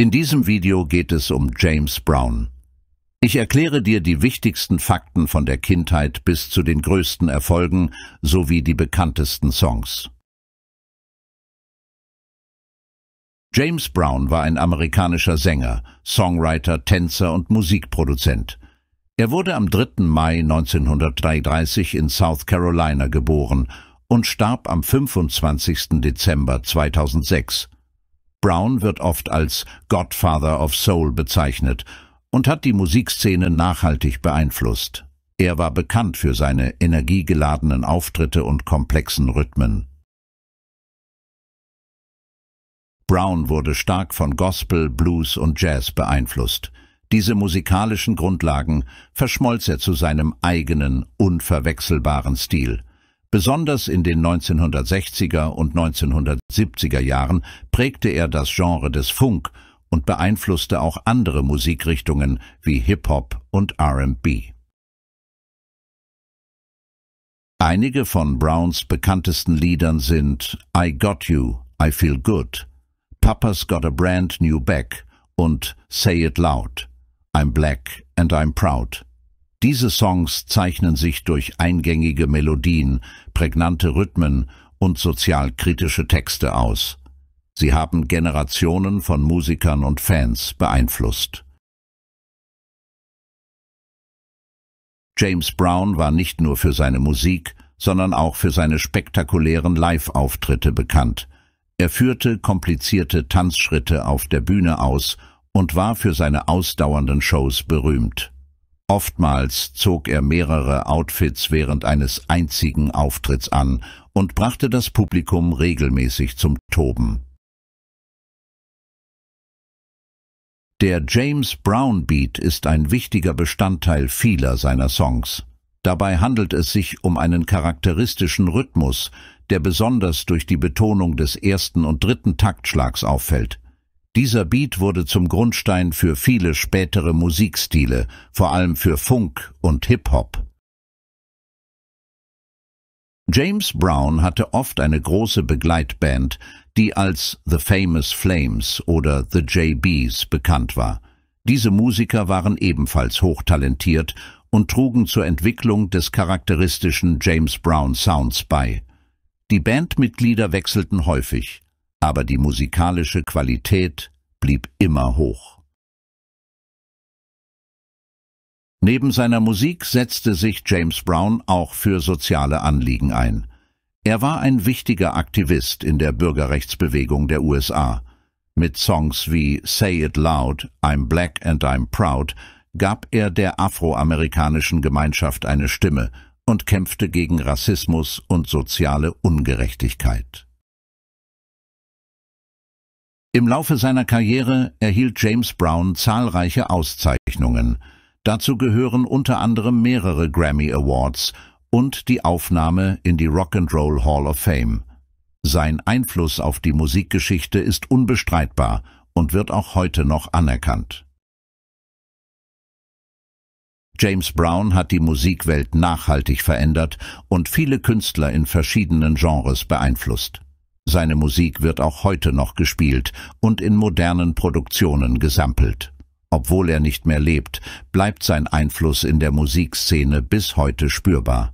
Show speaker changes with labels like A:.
A: In diesem Video geht es um James Brown. Ich erkläre dir die wichtigsten Fakten von der Kindheit bis zu den größten Erfolgen sowie die bekanntesten Songs. James Brown war ein amerikanischer Sänger, Songwriter, Tänzer und Musikproduzent. Er wurde am 3. Mai 1933 in South Carolina geboren und starb am 25. Dezember 2006. Brown wird oft als Godfather of Soul bezeichnet und hat die Musikszene nachhaltig beeinflusst. Er war bekannt für seine energiegeladenen Auftritte und komplexen Rhythmen. Brown wurde stark von Gospel, Blues und Jazz beeinflusst. Diese musikalischen Grundlagen verschmolz er zu seinem eigenen, unverwechselbaren Stil. Besonders in den 1960er und 1970er Jahren prägte er das Genre des Funk und beeinflusste auch andere Musikrichtungen wie Hip-Hop und R&B. Einige von Browns bekanntesten Liedern sind I Got You, I Feel Good, Papa's Got a Brand New Back und Say It Loud, I'm Black and I'm Proud. Diese Songs zeichnen sich durch eingängige Melodien, prägnante Rhythmen und sozialkritische Texte aus. Sie haben Generationen von Musikern und Fans beeinflusst. James Brown war nicht nur für seine Musik, sondern auch für seine spektakulären Live-Auftritte bekannt. Er führte komplizierte Tanzschritte auf der Bühne aus und war für seine ausdauernden Shows berühmt. Oftmals zog er mehrere Outfits während eines einzigen Auftritts an und brachte das Publikum regelmäßig zum Toben. Der James Brown Beat ist ein wichtiger Bestandteil vieler seiner Songs. Dabei handelt es sich um einen charakteristischen Rhythmus, der besonders durch die Betonung des ersten und dritten Taktschlags auffällt. Dieser Beat wurde zum Grundstein für viele spätere Musikstile, vor allem für Funk und Hip-Hop. James Brown hatte oft eine große Begleitband, die als The Famous Flames oder The JBs bekannt war. Diese Musiker waren ebenfalls hochtalentiert und trugen zur Entwicklung des charakteristischen James Brown Sounds bei. Die Bandmitglieder wechselten häufig, aber die musikalische Qualität blieb immer hoch. Neben seiner Musik setzte sich James Brown auch für soziale Anliegen ein. Er war ein wichtiger Aktivist in der Bürgerrechtsbewegung der USA. Mit Songs wie Say It Loud, I'm Black and I'm Proud gab er der afroamerikanischen Gemeinschaft eine Stimme und kämpfte gegen Rassismus und soziale Ungerechtigkeit. Im Laufe seiner Karriere erhielt James Brown zahlreiche Auszeichnungen. Dazu gehören unter anderem mehrere Grammy Awards und die Aufnahme in die Rock and Roll Hall of Fame. Sein Einfluss auf die Musikgeschichte ist unbestreitbar und wird auch heute noch anerkannt. James Brown hat die Musikwelt nachhaltig verändert und viele Künstler in verschiedenen Genres beeinflusst. Seine Musik wird auch heute noch gespielt und in modernen Produktionen gesampelt. Obwohl er nicht mehr lebt, bleibt sein Einfluss in der Musikszene bis heute spürbar.